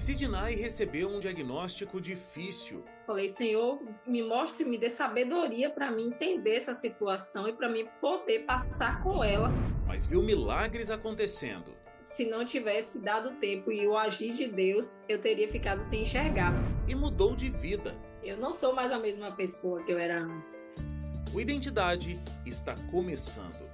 Sidney recebeu um diagnóstico difícil. Falei, Senhor, me mostre, me dê sabedoria para mim entender essa situação e para mim poder passar com ela. Mas viu milagres acontecendo. Se não tivesse dado tempo e o agir de Deus, eu teria ficado sem enxergar. E mudou de vida. Eu não sou mais a mesma pessoa que eu era antes. O Identidade está começando.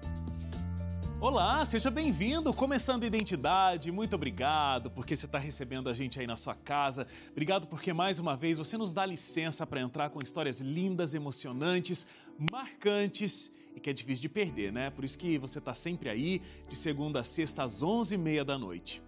Olá, seja bem-vindo. Começando Identidade, muito obrigado porque você está recebendo a gente aí na sua casa. Obrigado porque, mais uma vez, você nos dá licença para entrar com histórias lindas, emocionantes, marcantes e que é difícil de perder, né? Por isso que você está sempre aí, de segunda a sexta, às onze e meia da noite.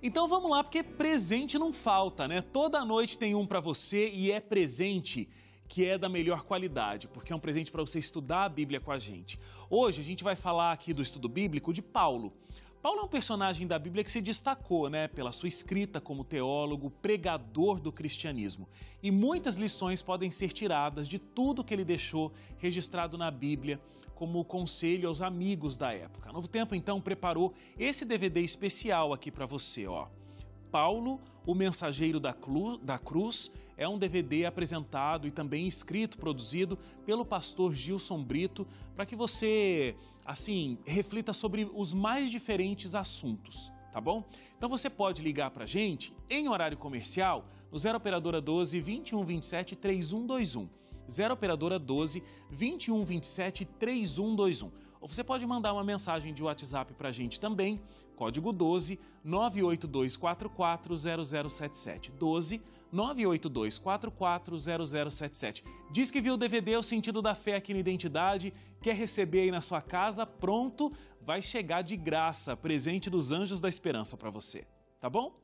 Então vamos lá, porque presente não falta, né? Toda noite tem um para você e é presente que é da melhor qualidade, porque é um presente para você estudar a Bíblia com a gente. Hoje a gente vai falar aqui do estudo bíblico de Paulo. Paulo é um personagem da Bíblia que se destacou, né, pela sua escrita como teólogo, pregador do cristianismo. E muitas lições podem ser tiradas de tudo que ele deixou registrado na Bíblia como conselho aos amigos da época. A Novo Tempo então preparou esse DVD especial aqui para você, ó. Paulo, o Mensageiro da, Clu, da Cruz é um DVD apresentado e também escrito, produzido pelo pastor Gilson Brito, para que você, assim, reflita sobre os mais diferentes assuntos tá bom? Então você pode ligar para a gente em horário comercial no 0 operadora 12 2127 3121. 0 operadora 12 2127 3121. Ou você pode mandar uma mensagem de WhatsApp para a gente também, código 12 982440077. 12 982440077. Diz que viu o DVD O Sentido da Fé aqui na Identidade, quer receber aí na sua casa, pronto, vai chegar de graça, presente dos Anjos da Esperança para você, tá bom?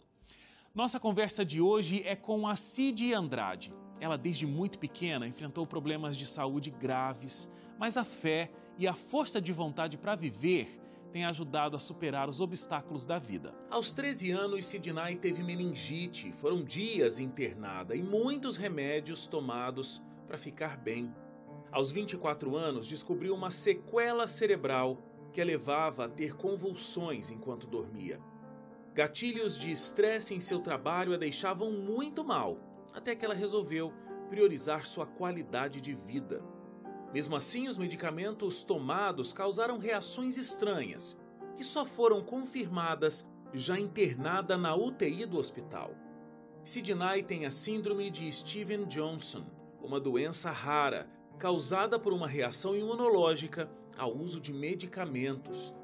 Nossa conversa de hoje é com a Cid Andrade. Ela, desde muito pequena, enfrentou problemas de saúde graves, mas a fé e a força de vontade para viver tem ajudado a superar os obstáculos da vida. Aos 13 anos, Sidney teve meningite, foram dias internada e muitos remédios tomados para ficar bem. Aos 24 anos, descobriu uma sequela cerebral que a levava a ter convulsões enquanto dormia. Gatilhos de estresse em seu trabalho a deixavam muito mal, até que ela resolveu priorizar sua qualidade de vida. Mesmo assim, os medicamentos tomados causaram reações estranhas, que só foram confirmadas já internada na UTI do hospital. Sidney tem a síndrome de Steven Johnson, uma doença rara causada por uma reação imunológica ao uso de medicamentos.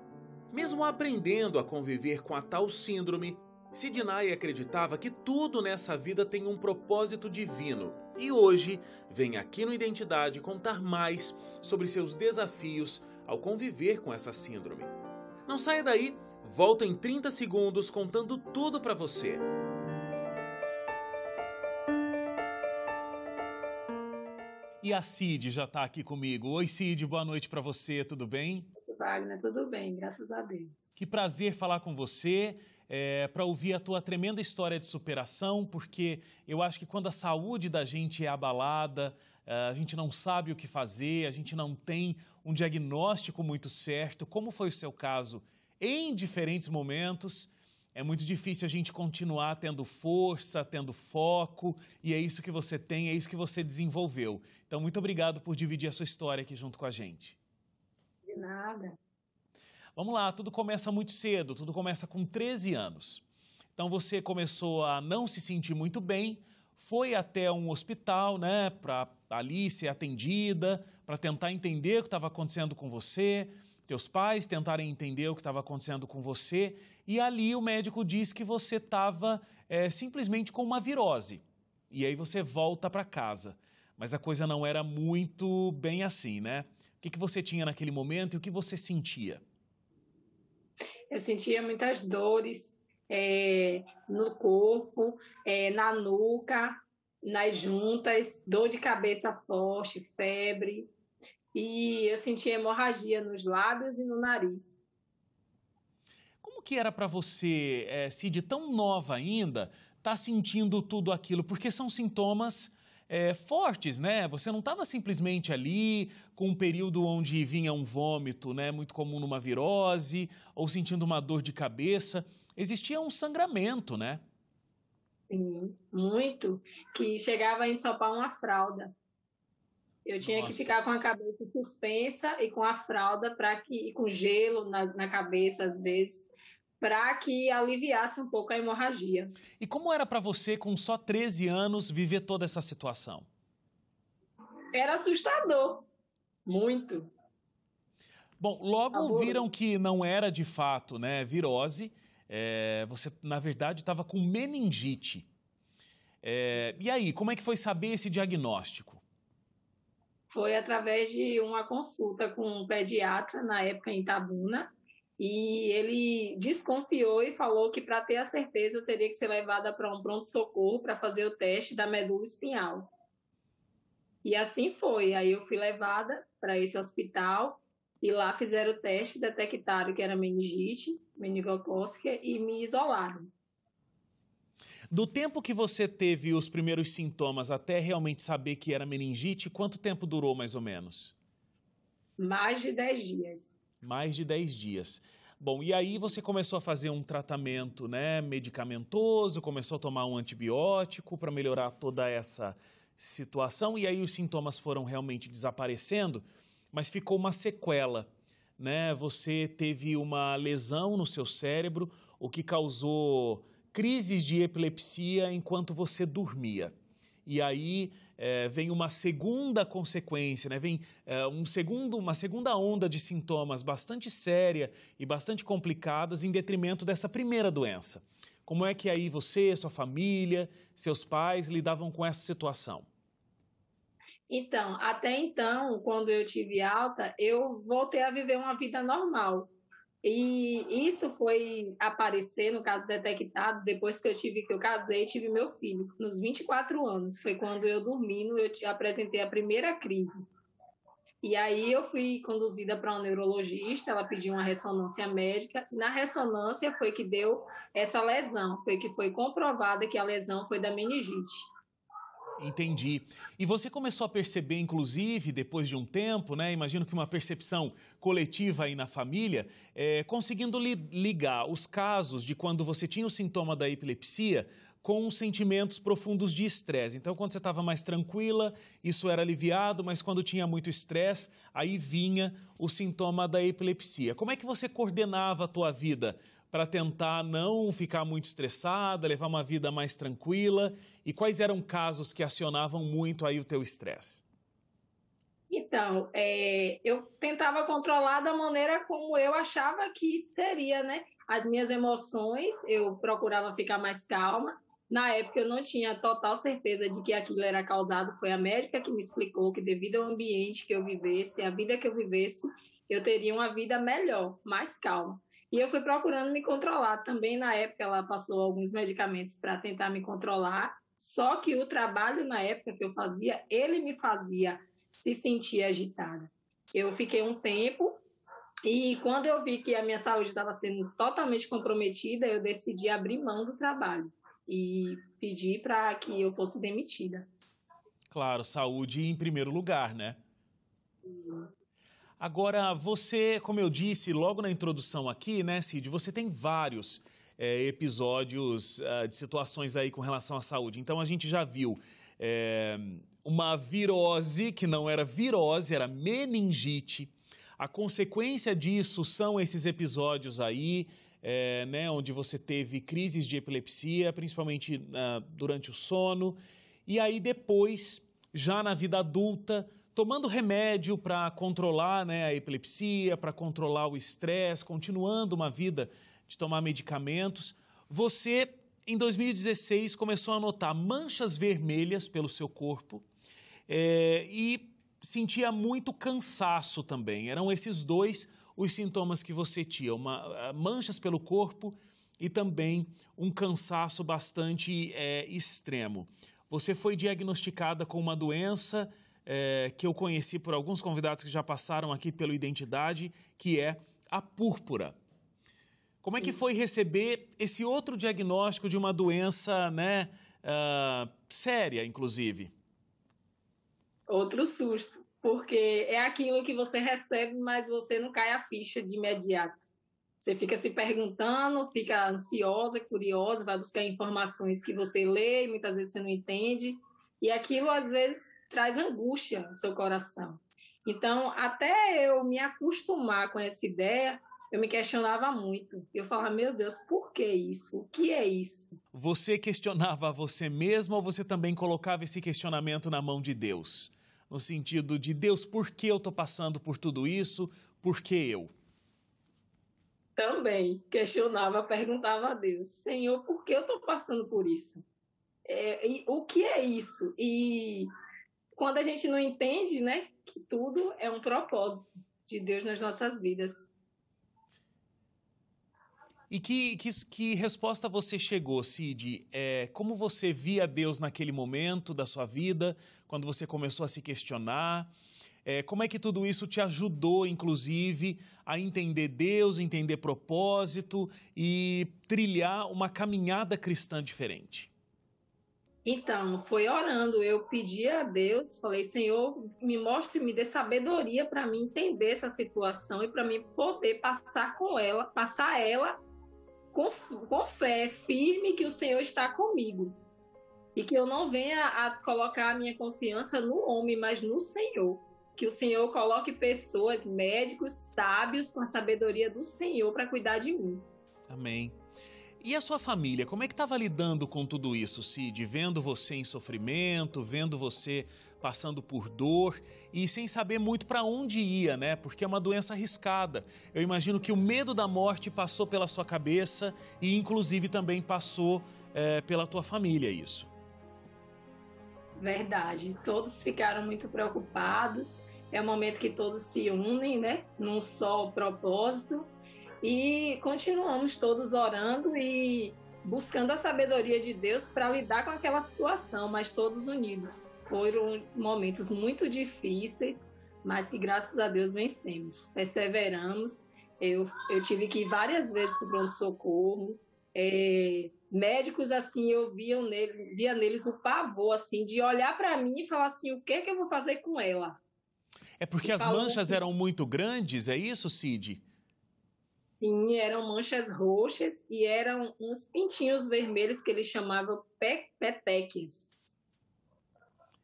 Mesmo aprendendo a conviver com a tal síndrome, Sid Sidney acreditava que tudo nessa vida tem um propósito divino e hoje vem aqui no Identidade contar mais sobre seus desafios ao conviver com essa síndrome. Não saia daí, volto em 30 segundos contando tudo para você. E a Cid já está aqui comigo. Oi, Cid, boa noite para você, tudo bem? Tudo Wagner, tudo bem, graças a Deus. Que prazer falar com você é, para ouvir a tua tremenda história de superação, porque eu acho que quando a saúde da gente é abalada, é, a gente não sabe o que fazer, a gente não tem um diagnóstico muito certo, como foi o seu caso em diferentes momentos. É muito difícil a gente continuar tendo força, tendo foco, e é isso que você tem, é isso que você desenvolveu. Então, muito obrigado por dividir a sua história aqui junto com a gente. De nada. Vamos lá, tudo começa muito cedo, tudo começa com 13 anos. Então você começou a não se sentir muito bem, foi até um hospital, né, para ali ser atendida, para tentar entender o que estava acontecendo com você, teus pais tentarem entender o que estava acontecendo com você, e ali o médico diz que você estava é, eh, simplesmente com uma virose. E aí você volta para casa. Mas a coisa não era muito bem assim, né? O que, que você tinha naquele momento e o que você sentia? eu sentia muitas dores é, no corpo, é, na nuca, nas juntas, dor de cabeça forte, febre. E eu sentia hemorragia nos lábios e no nariz. Como que era para você, é, Cid, tão nova ainda, estar tá sentindo tudo aquilo? Porque são sintomas é, fortes, né? Você não estava simplesmente ali com um período onde vinha um vômito, né? Muito comum numa virose, ou sentindo uma dor de cabeça. Existia um sangramento, né? Sim, muito. Que chegava a ensopar uma fralda. Eu tinha Nossa. que ficar com a cabeça suspensa e com a fralda para que e com gelo na, na cabeça às vezes para que aliviasse um pouco a hemorragia. E como era para você, com só 13 anos, viver toda essa situação? Era assustador, muito. Bom, logo Agora... Né? viram que não era de fato né, virose, é, você na verdade estava com meningite. É, e aí, como é que foi saber esse diagnóstico? Foi através de uma consulta com um pediatra, na época em Tabuna, e ele desconfiou e falou que para ter a certeza eu teria que ser levada para um pronto-socorro para fazer o teste da medula espinhal. E assim foi. Aí eu fui levada para esse hospital e lá fizeram o teste, detectaram que era meningite, meningocócica e me isolaram. Do tempo que você teve os primeiros sintomas até realmente saber que era meningite, quanto tempo durou mais ou menos? Mais de 10 dias mais de 10 dias. Bom, e aí você começou a fazer um tratamento né, medicamentoso, começou a tomar um antibiótico para melhorar toda essa situação, e aí os sintomas foram realmente desaparecendo, mas ficou uma sequela. Né? Você teve uma lesão no seu cérebro, o que causou crises de epilepsia enquanto você dormia e aí é, vem uma segunda consequência, né? vem é, um segundo, uma segunda onda de sintomas bastante séria e bastante complicadas em detrimento dessa primeira doença. Como é que aí você, sua família, seus pais lidavam com essa situação? Então, até então, quando eu tive alta, eu voltei a viver uma vida normal. E isso foi aparecer, no caso detectado, depois que eu tive que eu casei, tive meu filho, nos 24 anos. Foi quando eu dormindo, eu apresentei a primeira crise. E aí eu fui conduzida para um neurologista, ela pediu uma ressonância médica. Na ressonância foi que deu essa lesão, foi que foi comprovada que a lesão foi da meningite. Entendi. E você começou a perceber, inclusive, depois de um tempo, né? Imagino que uma percepção coletiva aí na família, é, conseguindo li ligar os casos de quando você tinha o sintoma da epilepsia com sentimentos profundos de estresse. Então, quando você estava mais tranquila, isso era aliviado, mas quando tinha muito estresse, aí vinha o sintoma da epilepsia. Como é que você coordenava a tua vida para tentar não ficar muito estressada, levar uma vida mais tranquila? E quais eram casos que acionavam muito aí o teu estresse? Então, é, eu tentava controlar da maneira como eu achava que seria, né? As minhas emoções, eu procurava ficar mais calma. Na época, eu não tinha total certeza de que aquilo era causado. Foi a médica que me explicou que, devido ao ambiente que eu vivesse, a vida que eu vivesse, eu teria uma vida melhor, mais calma. E eu fui procurando me controlar. Também na época ela passou alguns medicamentos para tentar me controlar. Só que o trabalho na época que eu fazia, ele me fazia se sentir agitada. Eu fiquei um tempo e quando eu vi que a minha saúde estava sendo totalmente comprometida, eu decidi abrir mão do trabalho e pedir para que eu fosse demitida. Claro, saúde em primeiro lugar, né? Agora, você, como eu disse logo na introdução aqui, né, Cid, você tem vários é, episódios eh, de situações aí com relação à saúde. Então, a gente já viu é, uma virose, que não era virose, era meningite. A consequência disso são esses episódios aí, é, né, onde você teve crises de epilepsia, principalmente uh, durante o sono. E aí, depois, já na vida adulta, tomando remédio para controlar né, a epilepsia, para controlar o estresse, continuando uma vida de tomar medicamentos, você, em 2016, começou a notar manchas vermelhas pelo seu corpo é, e sentia muito cansaço também. Eram esses dois os sintomas que você tinha: uma, ah, manchas pelo corpo e também um cansaço bastante é, extremo. Você foi diagnosticada com uma doença é, que eu conheci por alguns convidados que já passaram aqui pelo Identidade, que é a púrpura. Como é que hum. foi receber esse outro diagnóstico de uma doença, né, uh, séria, inclusive? Outro susto, porque é aquilo que você recebe, mas você não cai a ficha de imediato. Você fica se perguntando, fica ansiosa, curiosa, vai buscar informações que você lê, muitas vezes você não entende, e aquilo às vezes traz angústia no seu coração. Então, até eu me acostumar com essa ideia, eu me questionava muito. Eu falava, meu Deus, por que isso? O que é isso? Você questionava você mesmo ou você também colocava esse questionamento na mão de Deus? No sentido de, Deus, por que eu estou passando por tudo isso? Por que eu? Também questionava, perguntava a Deus, Senhor, por que eu estou passando por isso? É, o que é isso? E quando a gente não entende, né, que tudo é um propósito de Deus nas nossas vidas. E que, que, que resposta você chegou, Cid? É, como você via Deus naquele momento da sua vida, quando você começou a se questionar? É, como é que tudo isso te ajudou, inclusive, a entender Deus, entender propósito e trilhar uma caminhada cristã diferente? Então, foi orando, eu pedi a Deus, falei, Senhor, me mostre, me dê sabedoria para mim entender essa situação e para mim poder passar com ela, passar ela com, com fé, firme que o Senhor está comigo. E que eu não venha a colocar a minha confiança no homem, mas no Senhor. Que o Senhor coloque pessoas, médicos, sábios, com a sabedoria do Senhor para cuidar de mim. Amém. E a sua família, como é que estava lidando com tudo isso, Cid? Vendo você em sofrimento, vendo você passando por dor e sem saber muito para onde ia, né? Porque é uma doença arriscada. Eu imagino que o medo da morte passou pela sua cabeça e, inclusive, também passou é, pela tua família isso. Verdade. Todos ficaram muito preocupados. É o momento que todos se unem, né? Num só propósito e continuamos todos orando e buscando a sabedoria de Deus para lidar com aquela situação, mas todos unidos. Foram momentos muito difíceis, mas que graças a Deus vencemos, perseveramos. Eu, eu tive que ir várias vezes para o pronto-socorro. É, médicos, assim, eu via, nele, via neles o pavor, assim, de olhar para mim e falar assim, o que, é que eu vou fazer com ela? É porque e as manchas que... eram muito grandes, é isso, Cid? Sim, eram manchas roxas e eram uns pintinhos vermelhos que eles chamavam pe peteques.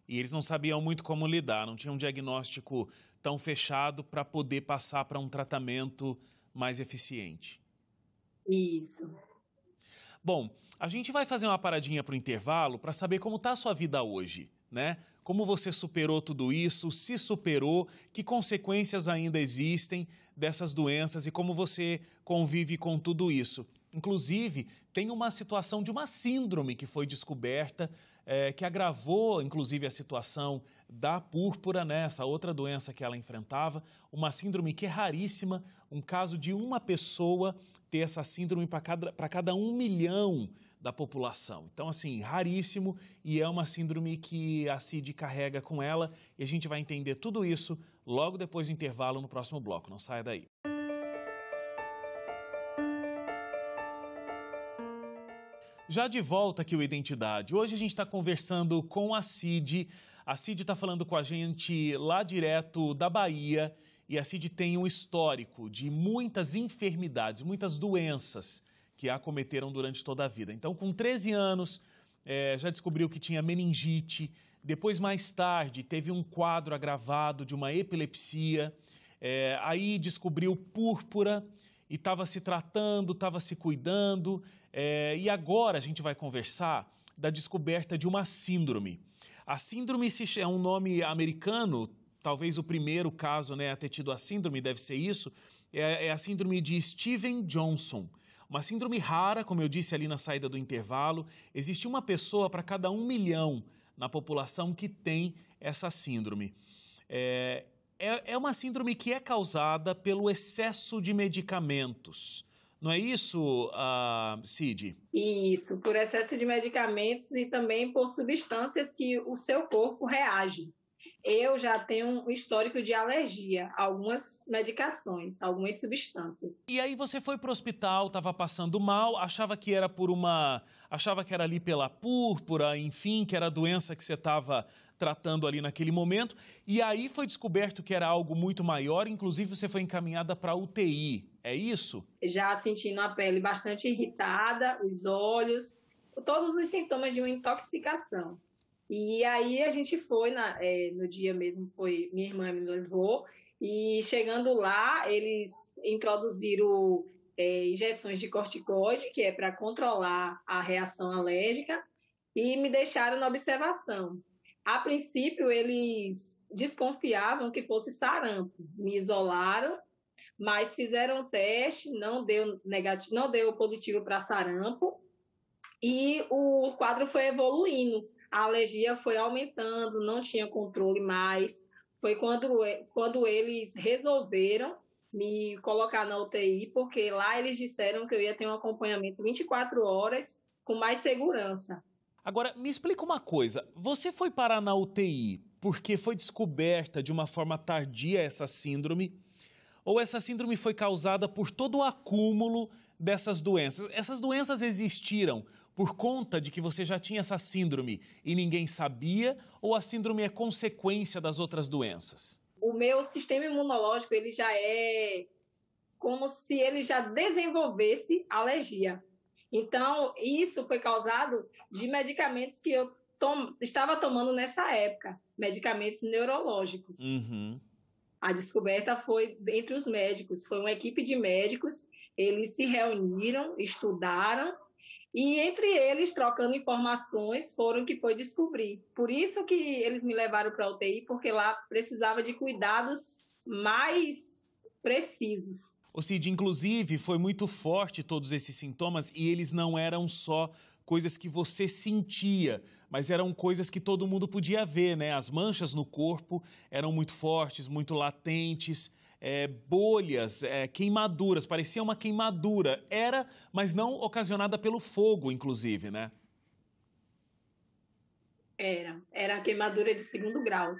E eles não sabiam muito como lidar, não tinham um diagnóstico tão fechado para poder passar para um tratamento mais eficiente. Isso. Bom, a gente vai fazer uma paradinha para o intervalo para saber como está a sua vida hoje, né? Como você superou tudo isso? Se superou? Que consequências ainda existem dessas doenças e como você convive com tudo isso? Inclusive, tem uma situação de uma síndrome que foi descoberta, é, que agravou, inclusive, a situação da púrpura, né, essa outra doença que ela enfrentava. Uma síndrome que é raríssima, um caso de uma pessoa ter essa síndrome para cada, cada um milhão da população. Então, assim, raríssimo e é uma síndrome que a CID carrega com ela e a gente vai entender tudo isso logo depois do intervalo no próximo bloco. Não saia daí. Já de volta aqui o Identidade. Hoje a gente está conversando com a Cid. A Cid está falando com a gente lá direto da Bahia e a Cid tem um histórico de muitas enfermidades, muitas doenças que a acometeram durante toda a vida. Então, com 13 anos, é, já descobriu que tinha meningite. Depois, mais tarde, teve um quadro agravado de uma epilepsia. É, aí descobriu púrpura e estava se tratando, estava se cuidando. É, e agora a gente vai conversar da descoberta de uma síndrome. A síndrome é um nome americano, talvez o primeiro caso né, a ter tido a síndrome, deve ser isso, é, é a síndrome de Steven Johnson. Uma síndrome rara, como eu disse ali na saída do intervalo, existe uma pessoa para cada um milhão na população que tem essa síndrome. É, é, é uma síndrome que é causada pelo excesso de medicamentos. Não é isso, uh, Cid? Isso, por excesso de medicamentos e também por substâncias que o seu corpo reage eu já tenho um histórico de alergia a algumas medicações, a algumas substâncias. E aí você foi para o hospital, estava passando mal, achava que era por uma, achava que era ali pela púrpura, enfim, que era a doença que você estava tratando ali naquele momento, e aí foi descoberto que era algo muito maior, inclusive você foi encaminhada para UTI. É isso? Já sentindo a pele bastante irritada, os olhos, todos os sintomas de uma intoxicação. E aí a gente foi, na, é, no dia mesmo, foi minha irmã me levou, e chegando lá, eles introduziram é, injeções de corticoide, que é para controlar a reação alérgica, e me deixaram na observação. A princípio, eles desconfiavam que fosse sarampo, me isolaram, mas fizeram o teste, não deu negativo, não deu positivo para sarampo, e o quadro foi evoluindo a alergia foi aumentando, não tinha controle mais. Foi quando, quando eles resolveram me colocar na UTI, porque lá eles disseram que eu ia ter um acompanhamento 24 horas com mais segurança. Agora, me explica uma coisa. Você foi parar na UTI porque foi descoberta de uma forma tardia essa síndrome? Ou essa síndrome foi causada por todo o acúmulo dessas doenças? Essas doenças existiram por conta de que você já tinha essa síndrome e ninguém sabia, ou a síndrome é consequência das outras doenças? O meu sistema imunológico, ele já é como se ele já desenvolvesse alergia. Então, isso foi causado de medicamentos que eu tom estava tomando nessa época, medicamentos neurológicos. Uhum. A descoberta foi entre os médicos, foi uma equipe de médicos, eles se reuniram, estudaram e entre eles, trocando informações, foram que foi descobrir. Por isso que eles me levaram para a UTI, porque lá precisava de cuidados mais precisos. O Cid, inclusive, foi muito forte todos esses sintomas e eles não eram só coisas que você sentia, mas eram coisas que todo mundo podia ver, né? As manchas no corpo eram muito fortes, muito latentes é, bolhas, é, queimaduras, parecia uma queimadura. Era, mas não ocasionada pelo fogo, inclusive, né? Era, era queimadura de segundo grau.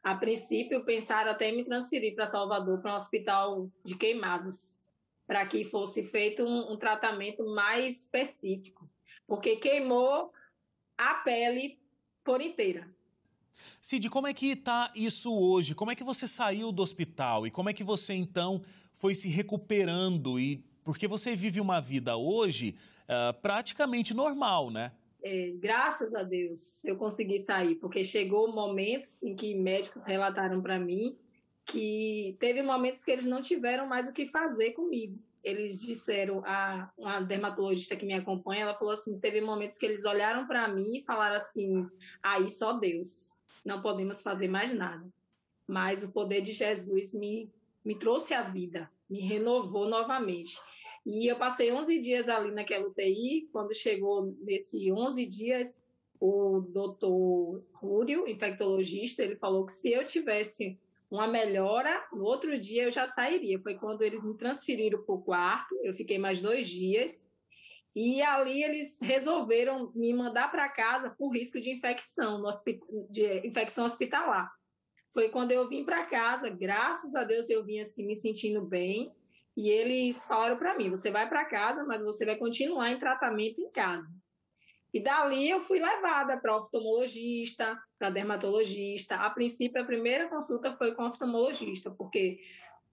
A princípio, pensaram até me transferir para Salvador, para um hospital de queimados, para que fosse feito um, um tratamento mais específico, porque queimou a pele por inteira. Cid, como é que está isso hoje? Como é que você saiu do hospital e como é que você então foi se recuperando e porque você vive uma vida hoje uh, praticamente normal, né? É, graças a Deus eu consegui sair, porque chegou momentos em que médicos relataram para mim que teve momentos que eles não tiveram mais o que fazer comigo. Eles disseram a uma dermatologista que me acompanha, ela falou assim, teve momentos que eles olharam para mim e falaram assim, aí só Deus não podemos fazer mais nada. Mas o poder de Jesus me, me trouxe a vida, me renovou novamente. E eu passei 11 dias ali naquela UTI. Quando chegou nesse 11 dias, o doutor Rúrio, infectologista, ele falou que se eu tivesse uma melhora, no outro dia eu já sairia. Foi quando eles me transferiram para o quarto. Eu fiquei mais dois dias e ali eles resolveram me mandar para casa por risco de infecção, de infecção hospitalar. Foi quando eu vim para casa, graças a Deus eu vim assim me sentindo bem. E eles falaram para mim: você vai para casa, mas você vai continuar em tratamento em casa. E dali eu fui levada para oftalmologista, para dermatologista. A princípio, a primeira consulta foi com oftalmologista, porque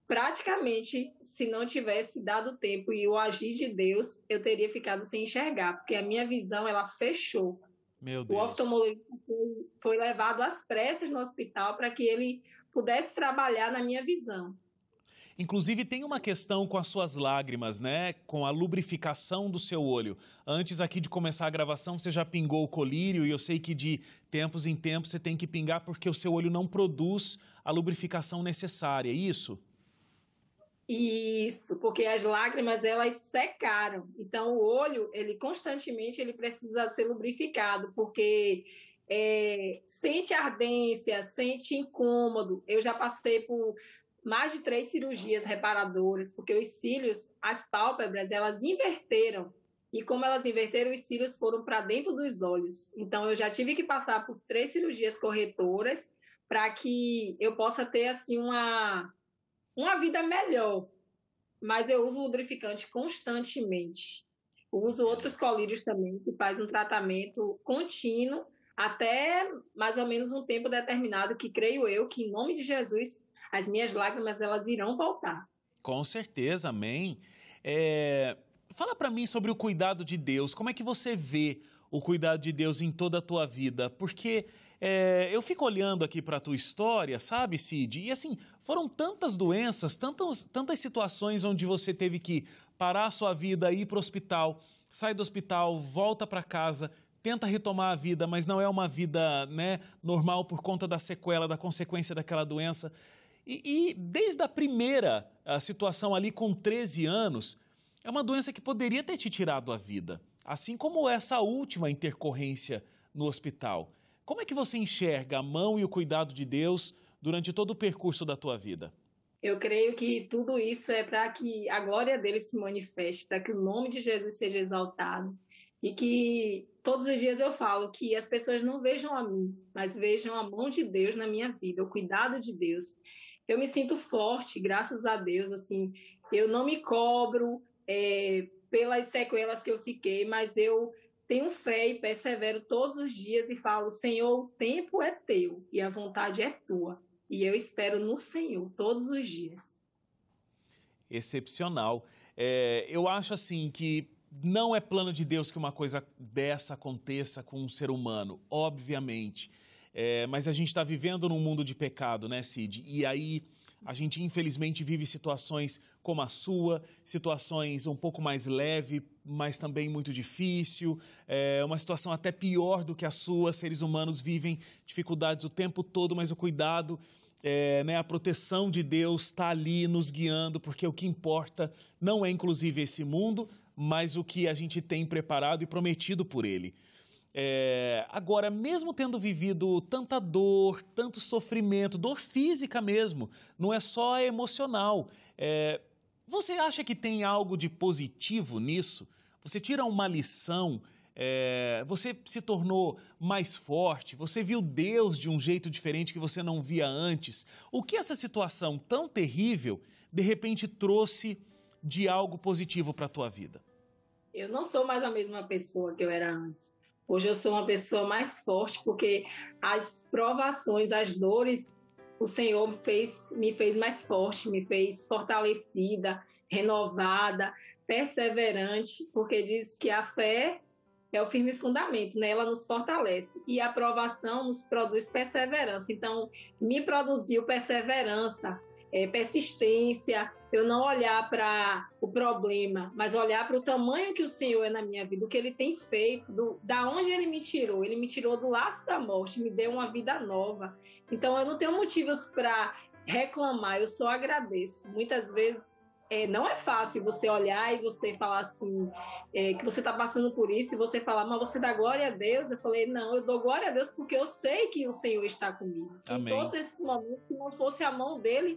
praticamente, se não tivesse dado tempo e o agir de Deus, eu teria ficado sem enxergar, porque a minha visão ela fechou. Meu Deus. O oftalmologista foi levado às pressas no hospital para que ele pudesse trabalhar na minha visão. Inclusive, tem uma questão com as suas lágrimas, né? Com a lubrificação do seu olho. Antes aqui de começar a gravação, você já pingou o colírio e eu sei que de tempos em tempos você tem que pingar porque o seu olho não produz a lubrificação necessária, é isso? Isso, porque as lágrimas elas secaram. Então o olho ele constantemente ele precisa ser lubrificado, porque é, sente ardência, sente incômodo. Eu já passei por mais de três cirurgias reparadoras, porque os cílios, as pálpebras, elas inverteram. E como elas inverteram, os cílios foram para dentro dos olhos. Então, eu já tive que passar por três cirurgias corretoras para que eu possa ter, assim, uma uma vida melhor, mas eu uso lubrificante constantemente. uso é. outros colírios também, que faz um tratamento contínuo até mais ou menos um tempo determinado, que creio eu que, em nome de Jesus, as minhas lágrimas elas irão voltar. Com certeza, amém. É... Fala para mim sobre o cuidado de Deus. Como é que você vê o cuidado de Deus em toda a tua vida? Porque é, eu fico olhando aqui para a tua história, sabe, Cid? E assim, foram tantas doenças, tantas, tantas situações onde você teve que parar a sua vida, ir para o hospital, sai do hospital, volta para casa, tenta retomar a vida, mas não é uma vida né, normal por conta da sequela, da consequência daquela doença. E, e desde a primeira a situação ali com 13 anos, é uma doença que poderia ter te tirado a vida, assim como essa última intercorrência no hospital. Como é que você enxerga a mão e o cuidado de Deus durante todo o percurso da tua vida? Eu creio que tudo isso é para que a glória dele se manifeste, para que o nome de Jesus seja exaltado e que todos os dias eu falo que as pessoas não vejam a mim, mas vejam a mão de Deus na minha vida, o cuidado de Deus. Eu me sinto forte, graças a Deus, assim, eu não me cobro é, pelas sequelas que eu fiquei, mas eu tenho fé e persevero todos os dias e falo, Senhor, o tempo é teu e a vontade é tua. E eu espero no Senhor todos os dias. Excepcional. É, eu acho assim que não é plano de Deus que uma coisa dessa aconteça com um ser humano, obviamente. É, mas a gente está vivendo num mundo de pecado, né, Cid? E aí a gente infelizmente vive situações como a sua, situações um pouco mais leve, mas também muito difícil, é uma situação até pior do que a sua. Seres humanos vivem dificuldades o tempo todo, mas o cuidado, é, né, a proteção de Deus está ali nos guiando, porque o que importa não é inclusive esse mundo, mas o que a gente tem preparado e prometido por Ele. É, agora, mesmo tendo vivido tanta dor, tanto sofrimento, dor física mesmo, não é só emocional. É, você acha que tem algo de positivo nisso? Você tira uma lição? É, você se tornou mais forte? Você viu Deus de um jeito diferente que você não via antes? O que essa situação tão terrível de repente trouxe de algo positivo para a tua vida? Eu não sou mais a mesma pessoa que eu era antes. Hoje eu sou uma pessoa mais forte porque as provações, as dores o Senhor fez, me fez mais forte, me fez fortalecida, renovada, perseverante, porque diz que a fé é o firme fundamento, né? Ela nos fortalece. E a provação nos produz perseverança. Então, me produziu perseverança, é, persistência, eu não olhar para o problema, mas olhar para o tamanho que o Senhor é na minha vida, o que Ele tem feito, do, da onde Ele me tirou. Ele me tirou do laço da morte, me deu uma vida nova. Então eu não tenho motivos para reclamar, eu só agradeço. Muitas vezes é, não é fácil você olhar e você falar assim, é, que você está passando por isso, e você falar, mas você dá glória a Deus. Eu falei, não, eu dou glória a Deus porque eu sei que o Senhor está comigo. Amém. Em todos esses momentos, se não fosse a mão dele,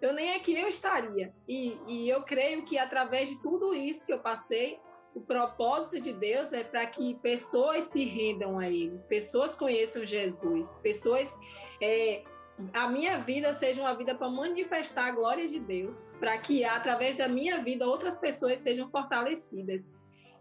eu nem aqui é eu estaria. E, e eu creio que através de tudo isso que eu passei, o propósito de Deus é para que pessoas se rendam a Ele, pessoas conheçam Jesus, pessoas. É, a minha vida seja uma vida para manifestar a glória de Deus, para que através da minha vida outras pessoas sejam fortalecidas.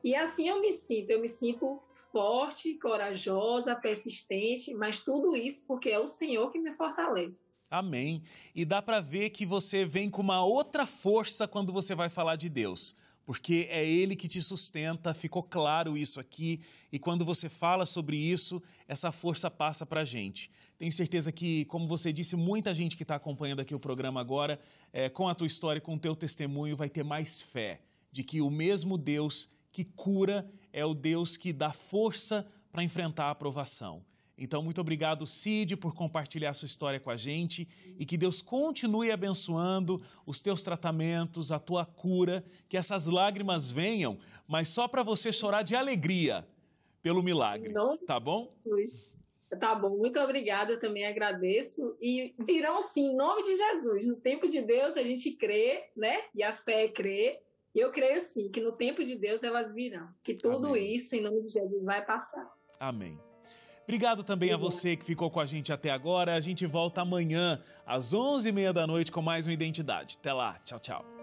E assim eu me sinto, eu me sinto forte, corajosa, persistente, mas tudo isso porque é o Senhor que me fortalece. Amém. E dá para ver que você vem com uma outra força quando você vai falar de Deus, porque é Ele que te sustenta, ficou claro isso aqui, e quando você fala sobre isso, essa força passa para a gente. Tenho certeza que, como você disse, muita gente que está acompanhando aqui o programa agora, é, com a tua história, com o teu testemunho, vai ter mais fé de que o mesmo Deus que cura é o Deus que dá força para enfrentar a aprovação. Então, muito obrigado, Cid, por compartilhar sua história com a gente e que Deus continue abençoando os teus tratamentos, a tua cura, que essas lágrimas venham, mas só para você chorar de alegria pelo milagre. Não, tá bom? Tá bom, muito obrigada, eu também agradeço. E virão sim, em nome de Jesus. No tempo de Deus a gente crê, né? E a fé é crer. Eu creio sim que no tempo de Deus elas virão, que tudo Amém. isso, em nome de Jesus, vai passar. Amém. Obrigado também a você que ficou com a gente até agora. A gente volta amanhã às 11h30 da noite com mais uma Identidade. Até lá. Tchau, tchau.